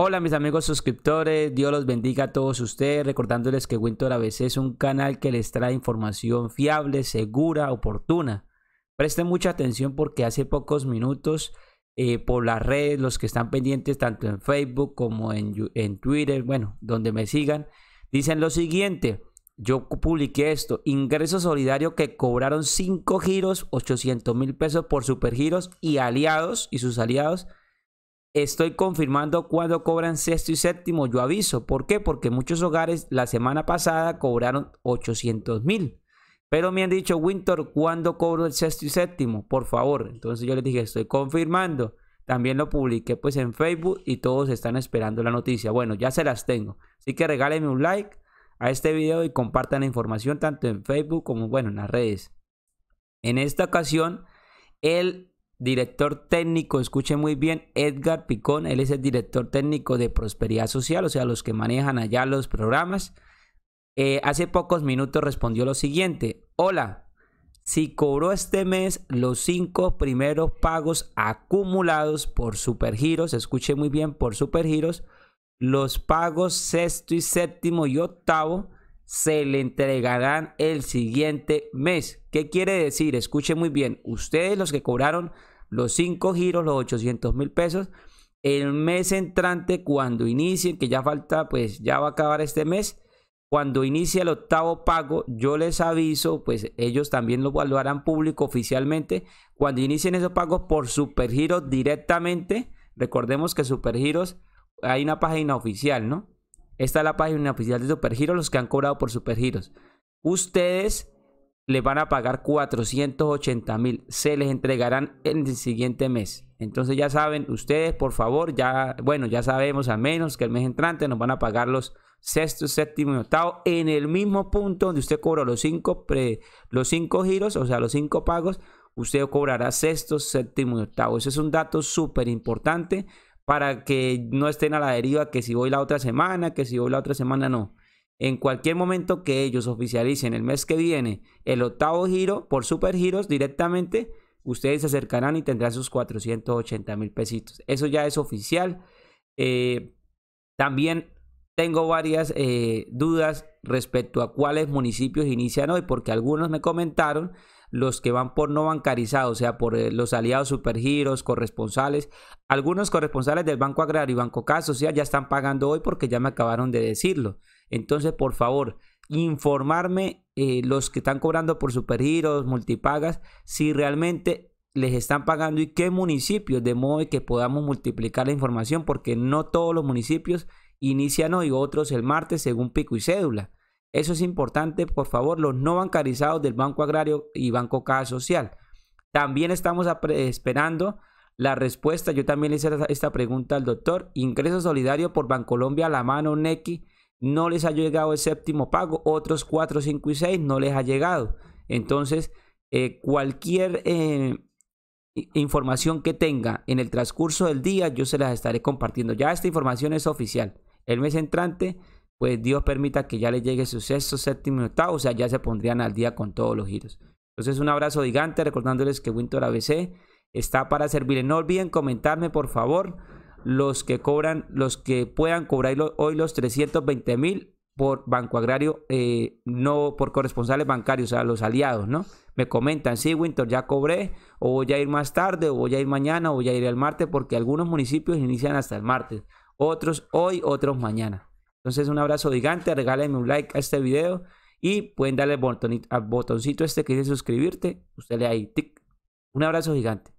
Hola mis amigos suscriptores, Dios los bendiga a todos ustedes, recordándoles que Winter ABC es un canal que les trae información fiable, segura, oportuna. Presten mucha atención porque hace pocos minutos eh, por las redes, los que están pendientes tanto en Facebook como en, en Twitter, bueno, donde me sigan, dicen lo siguiente, yo publiqué esto, ingreso solidario que cobraron 5 giros, 800 mil pesos por supergiros y aliados y sus aliados estoy confirmando cuando cobran sexto y séptimo. Yo aviso. ¿Por qué? Porque muchos hogares la semana pasada cobraron 800 mil. Pero me han dicho, Winter, ¿cuándo cobro el sexto y séptimo? Por favor. Entonces yo les dije, estoy confirmando. También lo publiqué pues en Facebook y todos están esperando la noticia. Bueno, ya se las tengo. Así que regálenme un like a este video y compartan la información tanto en Facebook como bueno, en las redes. En esta ocasión, el Director técnico, escuche muy bien, Edgar Picón, él es el director técnico de Prosperidad Social, o sea, los que manejan allá los programas. Eh, hace pocos minutos respondió lo siguiente, hola, si cobró este mes los cinco primeros pagos acumulados por Supergiros, escuche muy bien, por Supergiros, los pagos sexto y séptimo y octavo se le entregarán el siguiente mes. ¿Qué quiere decir? Escuche muy bien. Ustedes los que cobraron los cinco giros, los 800 mil pesos, el mes entrante cuando inicien, que ya falta, pues ya va a acabar este mes, cuando inicie el octavo pago, yo les aviso, pues ellos también lo, evaluarán público oficialmente, cuando inicien esos pagos por Supergiros directamente, recordemos que Supergiros hay una página oficial, ¿no? Esta es la página oficial de Supergiros, los que han cobrado por Supergiros. Ustedes les van a pagar 480 mil. Se les entregarán en el siguiente mes. Entonces ya saben, ustedes por favor, ya, bueno, ya sabemos a menos que el mes entrante nos van a pagar los sexto, séptimo y octavo en el mismo punto donde usted cobró los cinco, pre, los cinco giros, o sea, los cinco pagos, usted cobrará sexto, séptimo y octavo. Ese es un dato súper importante para que no estén a la deriva que si voy la otra semana, que si voy la otra semana no. En cualquier momento que ellos oficialicen el mes que viene el octavo giro por super giros directamente, ustedes se acercarán y tendrán sus 480 mil pesitos. Eso ya es oficial. Eh, también tengo varias eh, dudas respecto a cuáles municipios inician hoy, porque algunos me comentaron los que van por no bancarizados, o sea, por eh, los aliados supergiros, corresponsales. Algunos corresponsales del Banco Agrario y Banco Caso, o sea, ya están pagando hoy porque ya me acabaron de decirlo. Entonces, por favor, informarme eh, los que están cobrando por supergiros, multipagas, si realmente les están pagando y qué municipios, de modo que podamos multiplicar la información, porque no todos los municipios inician hoy, otros el martes según pico y cédula. Eso es importante, por favor, los no bancarizados del Banco Agrario y Banco Caja Social. También estamos esperando la respuesta. Yo también le hice esta pregunta al doctor. Ingreso solidario por Bancolombia a la mano NECI, No les ha llegado el séptimo pago. Otros 4, 5 y 6 no les ha llegado. Entonces, eh, cualquier eh, información que tenga en el transcurso del día, yo se las estaré compartiendo. Ya esta información es oficial. El mes entrante pues Dios permita que ya les llegue su sexto, séptimo y octavo, o sea, ya se pondrían al día con todos los giros. Entonces, un abrazo gigante, recordándoles que Winter ABC está para servirles. No olviden comentarme, por favor, los que cobran, los que puedan cobrar hoy los 320 mil por Banco Agrario, eh, no por corresponsales bancarios, o sea, los aliados, ¿no? Me comentan, sí, Winter, ya cobré, o voy a ir más tarde, o voy a ir mañana, o voy a ir el martes, porque algunos municipios inician hasta el martes, otros hoy, otros mañana. Entonces un abrazo gigante, regálenme un like a este video y pueden darle al botoncito este que dice suscribirte, usted le ahí, tic. Un abrazo gigante.